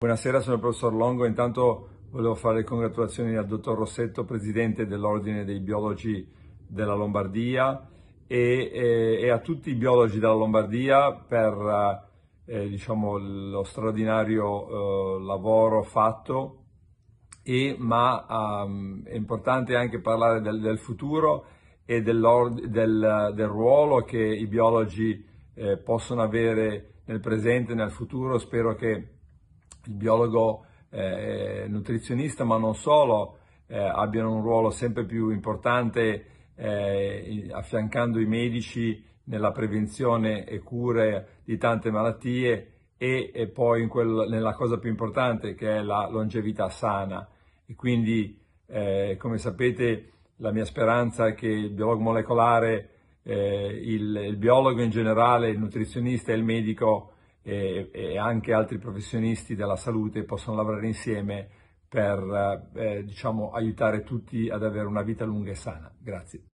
Buonasera, sono il professor Longo. Intanto volevo fare congratulazioni al dottor Rossetto, presidente dell'Ordine dei Biologi della Lombardia e, e, e, a tutti i biologi della Lombardia per eh, eh diciamo, lo straordinario eh, lavoro fatto, e, ma um, è importante anche parlare del, del futuro e del, del, ruolo che i biologi eh, possono avere nel presente e nel futuro. Spero che il biologo eh, eh, nutrizionista, ma non solo, eh, abbiano un ruolo sempre più importante eh, affiancando i medici nella prevenzione e cure di tante malattie e, e poi quel, nella cosa più importante che è la longevità sana. E quindi, eh, come sapete, la mia speranza è che il biologo molecolare, eh, il, il biologo in generale, il nutrizionista e il medico e, e anche altri professionisti della salute possono lavorare insieme per eh, diciamo, aiutare tutti ad avere una vita lunga e sana. Grazie.